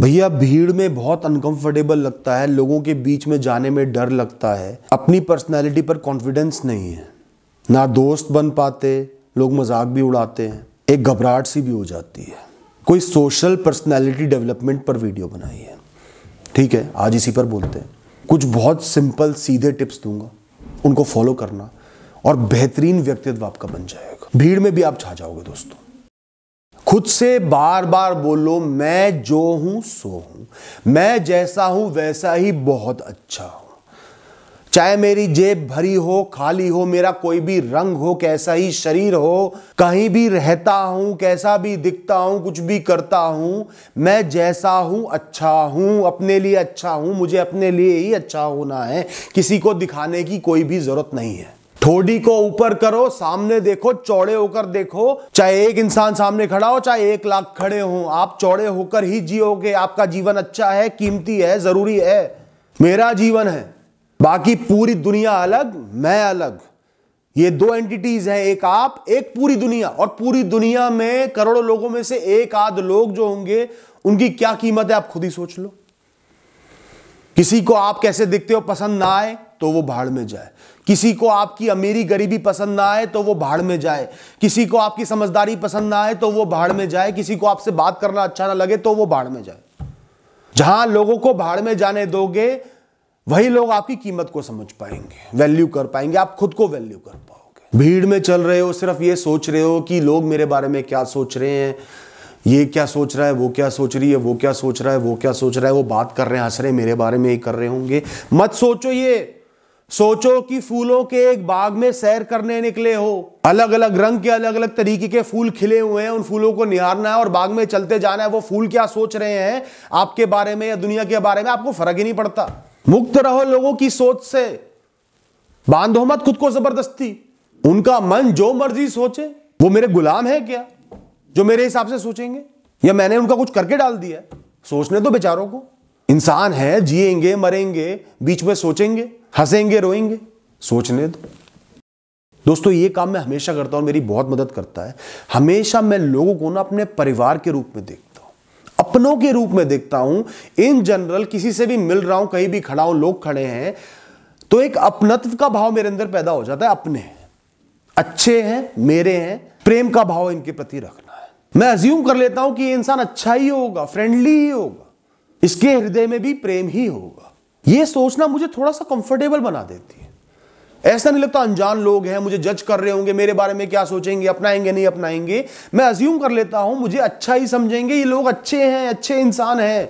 भैया भीड़ में बहुत अनकंफर्टेबल लगता है लोगों के बीच में जाने में डर लगता है अपनी पर्सनैलिटी पर कॉन्फिडेंस नहीं है ना दोस्त बन पाते लोग मजाक भी उड़ाते हैं एक घबराहट सी भी हो जाती है कोई सोशल पर्सनैलिटी डेवलपमेंट पर वीडियो बनाई है ठीक है आज इसी पर बोलते हैं कुछ बहुत सिंपल सीधे टिप्स दूंगा उनको फॉलो करना और बेहतरीन व्यक्तित्व आपका बन जाएगा भीड़ में भी आप छा जाओगे दोस्तों खुद से बार बार बोलो मैं जो हूं सो हूं मैं जैसा हूं वैसा ही बहुत अच्छा हूं चाहे मेरी जेब भरी हो खाली हो मेरा कोई भी रंग हो कैसा ही शरीर हो कहीं भी रहता हूं कैसा भी दिखता हूं कुछ भी करता हूं मैं जैसा हूं अच्छा हूं अपने लिए अच्छा हूं मुझे अपने लिए ही अच्छा होना है किसी को दिखाने की कोई भी जरूरत नहीं है ठोडी को ऊपर करो सामने देखो चौड़े होकर देखो चाहे एक इंसान सामने खड़ा हो चाहे एक लाख खड़े हो आप चौड़े होकर ही जियोगे आपका जीवन अच्छा है कीमती है जरूरी है मेरा जीवन है बाकी पूरी दुनिया अलग मैं अलग ये दो एंटिटीज हैं एक आप एक पूरी दुनिया और पूरी दुनिया में करोड़ों लोगों में से एक आध लोग जो होंगे उनकी क्या कीमत है आप खुद ही सोच लो किसी को आप कैसे दिखते हो पसंद ना आए तो वो भाड़ में जाए किसी को आपकी अमीरी गरीबी पसंद ना आए तो वो भाड़ में जाए किसी को आपकी समझदारी पसंद ना आए तो वो भाड़ में जाए किसी को आपसे बात करना अच्छा ना लगे तो वो भाड़ में जाए जहां लोगों को भाड़ में जाने दोगे वही लोग आपकी कीमत को समझ पाएंगे वैल्यू कर पाएंगे आप खुद को वैल्यू कर पाओगे भीड़ में चल रहे हो सिर्फ ये सोच रहे हो कि लोग मेरे बारे में क्या सोच रहे हैं ये क्या सोच रहा है वो क्या सोच रही है वो क्या सोच रहा है वो क्या सोच रहा है वो बात कर रहे हैं हंस रहे मेरे बारे में ही कर रहे होंगे मत सोचो ये सोचो कि फूलों के एक बाग में सैर करने निकले हो अलग अलग रंग के अलग अलग तरीके के फूल खिले हुए हैं उन फूलों को निहारना है और बाग में चलते जाना है वो फूल क्या सोच रहे हैं आपके बारे में या दुनिया के बारे में आपको फर्क ही नहीं पड़ता मुक्त रहो लोगों की सोच से बांधो मत खुद को जबरदस्ती उनका मन जो मर्जी सोचे वो मेरे गुलाम है क्या जो मेरे हिसाब से सोचेंगे या मैंने उनका कुछ करके डाल दिया सोचने तो बेचारों को इंसान है जिएंगे मरेंगे बीच में सोचेंगे हंसेंगे रोएंगे सोचने दो दोस्तों ये काम मैं हमेशा करता हूँ मेरी बहुत मदद करता है हमेशा मैं लोगों को ना अपने परिवार के रूप में देखता हूँ अपनों के रूप में देखता हूँ इन जनरल किसी से भी मिल रहा हूं कहीं भी खड़ा हूं लोग खड़े हैं तो एक अपनत्व का भाव मेरे अंदर पैदा हो जाता है अपने हैं अच्छे हैं मेरे हैं प्रेम का भाव इनके प्रति रखना है मैं अज्यूम कर लेता हूं कि इंसान अच्छा ही होगा फ्रेंडली ही होगा इसके हृदय में भी प्रेम ही होगा ये सोचना मुझे थोड़ा सा कंफर्टेबल बना देती है ऐसा नहीं लगता अनजान लोग हैं मुझे जज कर रहे होंगे मेरे बारे में क्या सोचेंगे अपनाएंगे नहीं अपनाएंगे मैं अज्यूम कर लेता हूं मुझे अच्छा ही समझेंगे ये लोग अच्छे हैं अच्छे इंसान हैं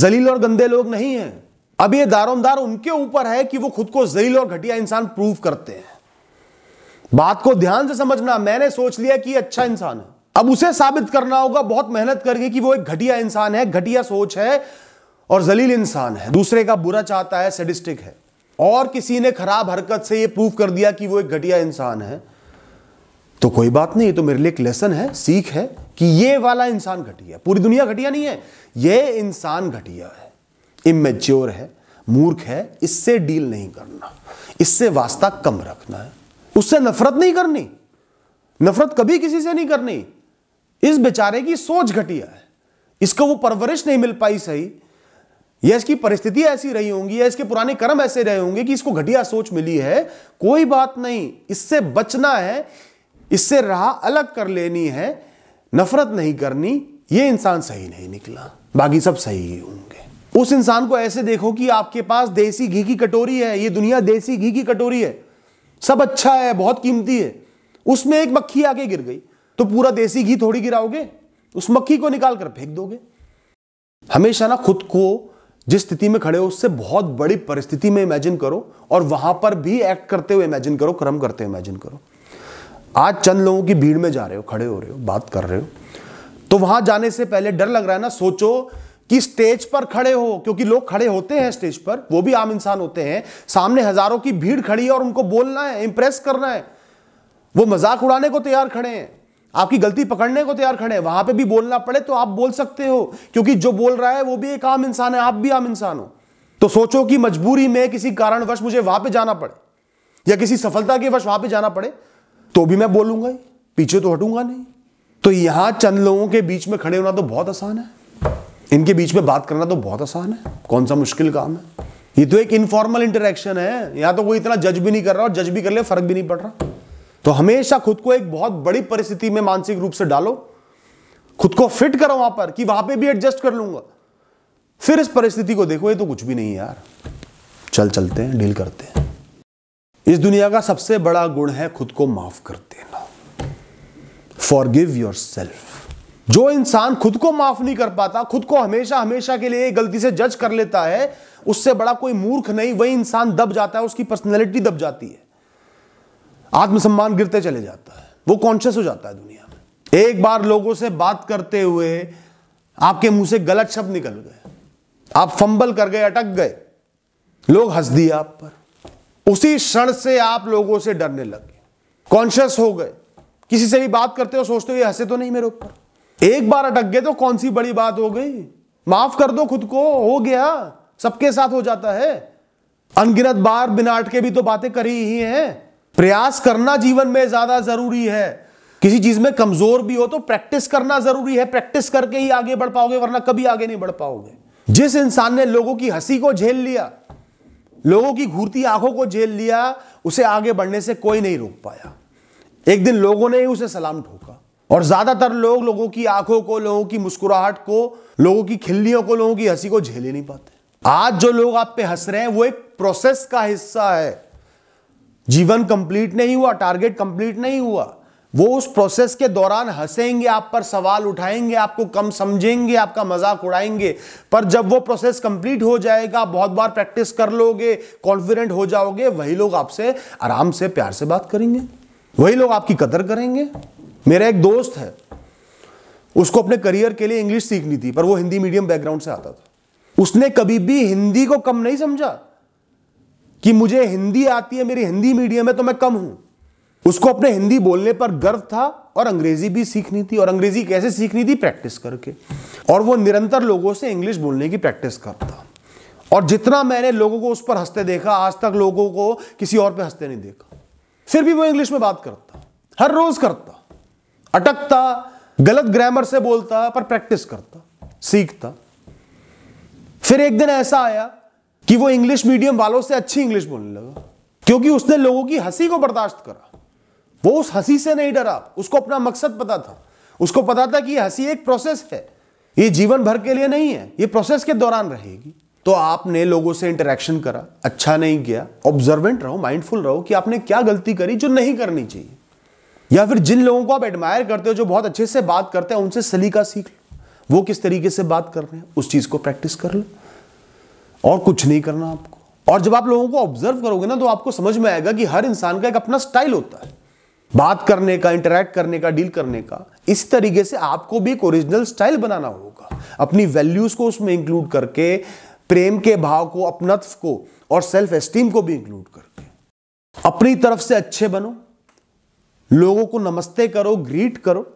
जलील और गंदे लोग नहीं हैं अब ये दारोमदार उनके ऊपर है कि वो खुद को जलील और घटिया इंसान प्रूव करते हैं बात को ध्यान से समझना मैंने सोच लिया कि अच्छा इंसान है अब उसे साबित करना होगा बहुत मेहनत करके कि वो एक घटिया इंसान है घटिया सोच है और जलील इंसान है दूसरे का बुरा चाहता है सेडिस्टिक है और किसी ने खराब हरकत से ये प्रूव कर दिया कि वो एक घटिया इंसान है तो कोई बात नहीं तो मेरे लिए एक लेसन है सीख है कि ये वाला इंसान घटिया पूरी दुनिया घटिया नहीं है ये इंसान घटिया है इमेच्योर है मूर्ख है इससे डील नहीं करना इससे वास्ता कम रखना है उससे नफरत नहीं करनी नफरत कभी किसी से नहीं करनी इस बेचारे की सोच घटिया है इसको वो परवरिश नहीं मिल पाई सही या इसकी परिस्थितियां ऐसी रही होंगी या इसके पुराने कर्म ऐसे रहे होंगे कि इसको घटिया सोच मिली है कोई बात नहीं इससे बचना है इससे राह अलग कर लेनी है नफरत नहीं करनी ये इंसान सही नहीं निकला बाकी सब सही ही होंगे उस इंसान को ऐसे देखो कि आपके पास देसी घी की कटोरी है ये दुनिया देसी घी की कटोरी है सब अच्छा है बहुत कीमती है उसमें एक मक्खी आके गिर गई तो पूरा देसी घी थोड़ी गिराओगे उस मक्खी को निकाल कर फेंक दोगे हमेशा ना खुद को जिस स्थिति में खड़े हो उससे बहुत बड़ी परिस्थिति में इमेजिन करो और वहां पर भी एक्ट करते हुए इमेजिन करो क्रम करते हुए इमेजिन करो आज चंद लोगों की भीड़ में जा रहे हो खड़े हो रहे हो बात कर रहे हो तो वहां जाने से पहले डर लग रहा है ना सोचो कि स्टेज पर खड़े हो क्योंकि लोग खड़े होते हैं स्टेज पर वो भी आम इंसान होते हैं सामने हजारों की भीड़ खड़ी है और उनको बोलना है इंप्रेस करना है वो मजाक उड़ाने को तैयार खड़े हैं आपकी गलती पकड़ने को तैयार खड़े हैं वहां पे भी बोलना पड़े तो आप बोल सकते हो क्योंकि जो बोल रहा है वो भी एक आम इंसान है आप भी आम इंसान हो तो सोचो कि मजबूरी में किसी कारणवश मुझे वहां पर जाना पड़े या किसी सफलता के वश वहां पे जाना पड़े तो भी मैं बोलूंगा ही पीछे तो हटूंगा नहीं तो यहां चंद लोगों के बीच में खड़े होना तो बहुत आसान है इनके बीच में बात करना तो बहुत आसान है कौन सा मुश्किल काम है ये तो एक इनफॉर्मल इंटरेक्शन है यहां तो कोई इतना जज भी नहीं कर रहा और जज भी कर ले फर्क भी नहीं पड़ रहा तो हमेशा खुद को एक बहुत बड़ी परिस्थिति में मानसिक रूप से डालो खुद को फिट करो वहां पर कि वहां पे भी एडजस्ट कर लूंगा फिर इस परिस्थिति को देखो ये तो कुछ भी नहीं यार चल चलते हैं डील करते हैं इस दुनिया का सबसे बड़ा गुण है खुद को माफ कर देना फॉर गिव योर सेल्फ जो इंसान खुद को माफ नहीं कर पाता खुद को हमेशा हमेशा के लिए गलती से जज कर लेता है उससे बड़ा कोई मूर्ख नहीं वही इंसान दब जाता है उसकी पर्सनैलिटी दब जाती है आत्मसम्मान गिरते चले जाता है वो कॉन्शियस हो जाता है दुनिया में एक बार लोगों से बात करते हुए आपके मुंह से गलत शब्द निकल गए आप फंबल कर गए अटक गए लोग हंस दिए आप पर उसी क्षण से आप लोगों से डरने लगे कॉन्शियस हो गए किसी से भी बात करते हो सोचते हो ये हंसे तो नहीं मेरे ऊपर एक बार अटक गए तो कौन सी बड़ी बात हो गई माफ कर दो खुद को हो गया सबके साथ हो जाता है अनगिनत बार बिना अटके भी तो बातें करी ही हैं प्रयास करना जीवन में ज्यादा जरूरी है किसी चीज में कमजोर भी हो तो प्रैक्टिस करना जरूरी है प्रैक्टिस करके ही आगे बढ़ पाओगे वरना कभी आगे नहीं बढ़ पाओगे जिस इंसान ने लोगों की हंसी को झेल लिया लोगों की घूरती आंखों को झेल लिया उसे आगे बढ़ने से कोई नहीं रोक पाया एक दिन लोगों ने ही उसे सलाम ठोका और ज्यादातर लोग लोगों की आंखों को लोगों की मुस्कुराहट को लोगों की खिल्लियों को लोगों की हंसी को झेल ही नहीं पाते आज जो लोग आप पे हंस रहे हैं वो एक प्रोसेस का हिस्सा है जीवन कंप्लीट नहीं हुआ टारगेट कंप्लीट नहीं हुआ वो उस प्रोसेस के दौरान हंसेंगे आप पर सवाल उठाएंगे आपको कम समझेंगे आपका मजाक उड़ाएंगे पर जब वो प्रोसेस कंप्लीट हो जाएगा बहुत बार प्रैक्टिस कर लोगे कॉन्फिडेंट हो जाओगे वही लोग आपसे आराम से प्यार से बात करेंगे वही लोग आपकी कदर करेंगे मेरा एक दोस्त है उसको अपने करियर के लिए इंग्लिश सीखनी थी पर वो हिंदी मीडियम बैकग्राउंड से आता था उसने कभी भी हिंदी को कम नहीं समझा कि मुझे हिंदी आती है मेरी हिंदी मीडियम है तो मैं कम हूं उसको अपने हिंदी बोलने पर गर्व था और अंग्रेजी भी सीखनी थी और अंग्रेजी कैसे सीखनी थी प्रैक्टिस करके और वो निरंतर लोगों से इंग्लिश बोलने की प्रैक्टिस करता और जितना मैंने लोगों को उस पर हंसते देखा आज तक लोगों को किसी और पे हंसते नहीं देखा फिर भी वो इंग्लिश में बात करता हर रोज करता अटकता गलत ग्रामर से बोलता पर प्रैक्टिस करता सीखता फिर एक दिन ऐसा आया कि वो इंग्लिश मीडियम वालों से अच्छी इंग्लिश बोलने लगा क्योंकि उसने लोगों की हंसी को बर्दाश्त करा वो उस हंसी से नहीं डरा उसको अपना मकसद पता था उसको पता था कि हंसी एक प्रोसेस है ये जीवन भर के लिए नहीं है ये प्रोसेस के दौरान रहेगी तो आपने लोगों से इंटरेक्शन करा अच्छा नहीं किया ऑब्जर्वेंट रहो माइंडफुल रहो कि आपने क्या गलती करी जो नहीं करनी चाहिए या फिर जिन लोगों को आप एडमायर करते हो जो बहुत अच्छे से बात करते हैं उनसे सलीका सीख लो वो किस तरीके से बात कर रहे हैं उस चीज़ को प्रैक्टिस कर लो और कुछ नहीं करना आपको और जब आप लोगों को ऑब्जर्व करोगे ना तो आपको समझ में आएगा कि हर इंसान का एक अपना स्टाइल होता है बात करने का इंटरेक्ट करने का डील करने का इस तरीके से आपको भी एक ओरिजिनल स्टाइल बनाना होगा अपनी वैल्यूज को उसमें इंक्लूड करके प्रेम के भाव को अपनत्व को और सेल्फ एस्टीम को भी इंक्लूड करके अपनी तरफ से अच्छे बनो लोगों को नमस्ते करो ग्रीट करो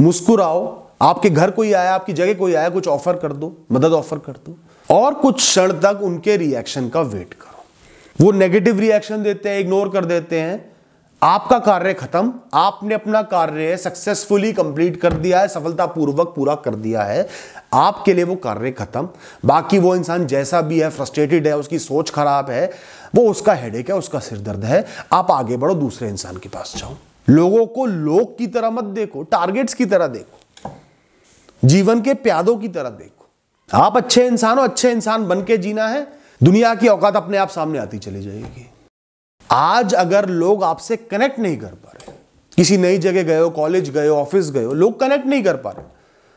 मुस्कुराओ आपके घर कोई आया आपकी जगह कोई आया कुछ ऑफर कर दो मदद ऑफर कर दो और कुछ क्षण तक उनके रिएक्शन का वेट करो वो नेगेटिव रिएक्शन देते हैं इग्नोर कर देते हैं आपका कार्य खत्म आपने अपना कार्य सक्सेसफुली कंप्लीट कर दिया है सफलतापूर्वक पूरा कर दिया है आपके लिए वो कार्य खत्म बाकी वो इंसान जैसा भी है फ्रस्ट्रेटेड है उसकी सोच खराब है वो उसका हेडेक है उसका सिर दर्द है आप आगे बढ़ो दूसरे इंसान के पास जाओ लोगों को लोग की तरह मत देखो टारगेट्स की तरह देखो जीवन के प्यादों की तरह देखो आप अच्छे इंसान हो अच्छे इंसान बन के जीना है दुनिया की औकात अपने आप सामने आती चली जाएगी आज अगर लोग आपसे कनेक्ट नहीं कर पा रहे किसी नई जगह गए हो कॉलेज गए हो ऑफिस गए हो लोग कनेक्ट नहीं कर पा रहे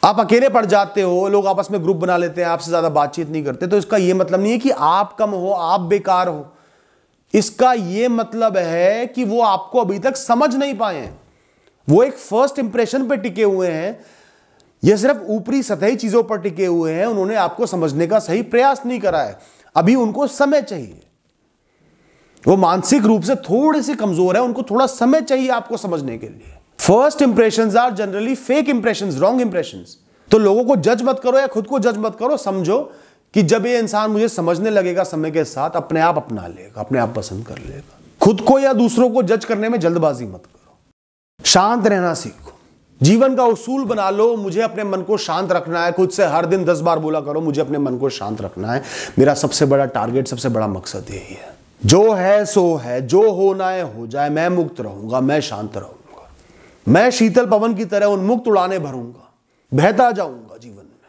आप अकेले पड़ जाते हो लोग आपस में ग्रुप बना लेते हैं आपसे ज़्यादा बातचीत नहीं करते तो इसका यह मतलब नहीं है कि आप कम हो आप बेकार हो इसका यह मतलब है कि वो आपको अभी तक समझ नहीं पाए वो एक फर्स्ट इंप्रेशन पे टिके हुए हैं ये सिर्फ ऊपरी सतही चीज़ों पर टिके हुए हैं उन्होंने आपको समझने का सही प्रयास नहीं करा है अभी उनको समय चाहिए वो मानसिक रूप से थोड़े से कमज़ोर है उनको थोड़ा समय चाहिए आपको समझने के लिए first impression are generally fake impression wrong impression तो लोगों को जज मत करो या खुद को जज मत करो समझो कि जब ये इंसान मुझे समझने लगेगा समय के साथ अपने आप अपना लेगा अपने आप पसंद कर लेगा खुद को या दूसरों को जज करने में जल्दबाजी मत करो शांत रहना सीखो जीवन का उसूल बना लो मुझे अपने मन को शांत रखना है खुद से हर दिन दस बार बोला करो मुझे अपने मन को शांत रखना है मेरा सबसे बड़ा टारगेट सबसे बड़ा मकसद यही है जो है सो है जो होना है हो जाए मैं मुक्त रहूंगा मैं शांत रहूंगा मैं शीतल पवन की तरह उन्मुक्त उड़ाने भरूंगा बहता जाऊंगा जीवन में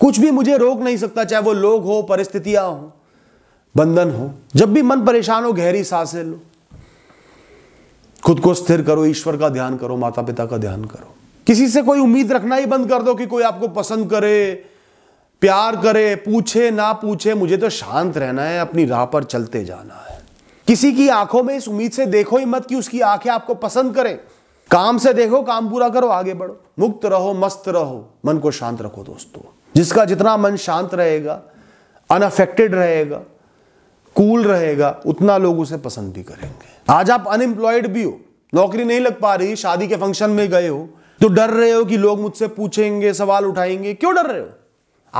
कुछ भी मुझे रोक नहीं सकता चाहे वो लोग हो परिस्थितियां हो बंधन हो जब भी मन परेशान हो गहरी सांसें लो खुद को स्थिर करो ईश्वर का ध्यान करो माता पिता का ध्यान करो किसी से कोई उम्मीद रखना ही बंद कर दो कि कोई आपको पसंद करे प्यार करे पूछे ना पूछे मुझे तो शांत रहना है अपनी राह पर चलते जाना है किसी की आंखों में इस उम्मीद से देखो ही मत कि उसकी आंखें आपको पसंद करें काम से देखो काम पूरा करो आगे बढ़ो मुक्त रहो मस्त रहो मन को शांत रखो दोस्तों जिसका जितना मन शांत रहेगा अनअफेक्टेड रहेगा कूल रहेगा उतना लोग उसे पसंद भी करेंगे आज आप अनएम्प्लॉयड भी हो नौकरी नहीं लग पा रही शादी के फंक्शन में गए हो तो डर रहे हो कि लोग मुझसे पूछेंगे सवाल उठाएंगे क्यों डर रहे हो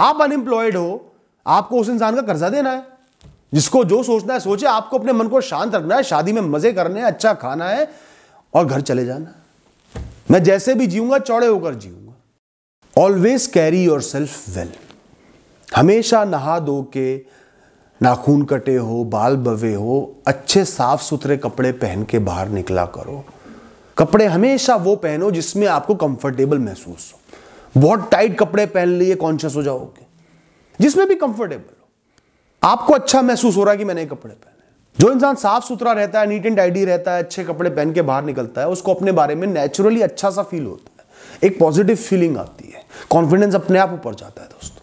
आप अनएम्प्लॉयड हो आपको उस इंसान का कर्जा देना है जिसको जो सोचना है सोचे आपको अपने मन को शांत रखना है शादी में मजे करने हैं अच्छा खाना है और घर चले जाना मैं जैसे भी जीऊंगा चौड़े होकर जीऊंगा always carry your self well हमेशा नहा धो के नाखून कटे हो बाल बवे हो अच्छे साफ सुथरे कपड़े पहन के बाहर निकला करो कपड़े हमेशा वो पहनो जिसमें आपको कंफर्टेबल महसूस हो बहुत टाइट कपड़े पहन लिए कॉन्शियस हो जाओगे जिसमें भी कंफर्टेबल हो आपको अच्छा महसूस हो रहा है कि मैंने कपड़े पहने जो इंसान साफ सुथरा रहता है नीट एंड टाइडी रहता है अच्छे कपड़े पहन के बाहर निकलता है उसको अपने बारे में नेचुरली अच्छा सा फील होता है एक पॉजिटिव फीलिंग आती है कॉन्फिडेंस अपने आप ऊपर जाता है दोस्तों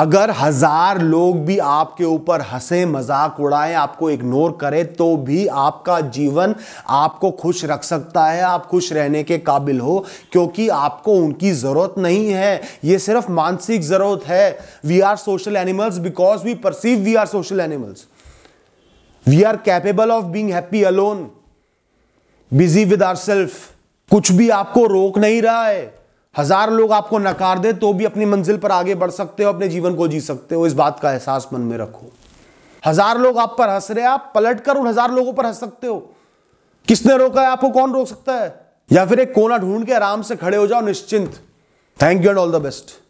अगर हजार लोग भी आपके ऊपर हंसे मजाक उड़ाएं आपको इग्नोर करें तो भी आपका जीवन आपको खुश रख सकता है आप खुश रहने के काबिल हो क्योंकि आपको उनकी ज़रूरत नहीं है ये सिर्फ मानसिक ज़रूरत है we are social animals because we perceive we are social animals we are capable of being happy alone busy with our self कुछ भी आपको रोक नहीं रहा है हजार लोग आपको नकार दे तो भी अपनी मंजिल पर आगे बढ़ सकते हो अपने जीवन को जी सकते हो इस बात का एहसास मन में रखो हजार लोग आप पर हंस रहे आप पलट कर उन हजार लोगों पर हंस सकते हो किसने रोका है आपको कौन रोक सकता है या फिर एक कोना ढूंढ के आराम से खड़े हो जाओ निश्चिंत thank you and all the best